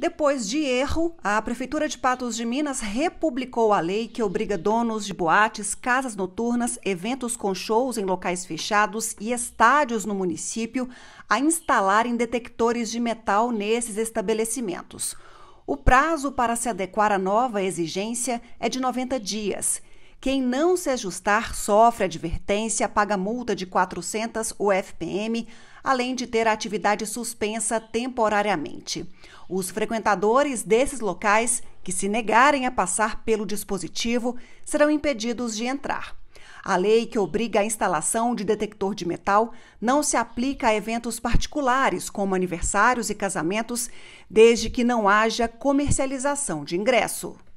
Depois de erro, a Prefeitura de Patos de Minas republicou a lei que obriga donos de boates, casas noturnas, eventos com shows em locais fechados e estádios no município a instalarem detectores de metal nesses estabelecimentos. O prazo para se adequar à nova exigência é de 90 dias quem não se ajustar sofre advertência, paga multa de 400 UFPM, além de ter a atividade suspensa temporariamente. Os frequentadores desses locais que se negarem a passar pelo dispositivo serão impedidos de entrar. A lei que obriga a instalação de detector de metal não se aplica a eventos particulares, como aniversários e casamentos, desde que não haja comercialização de ingresso.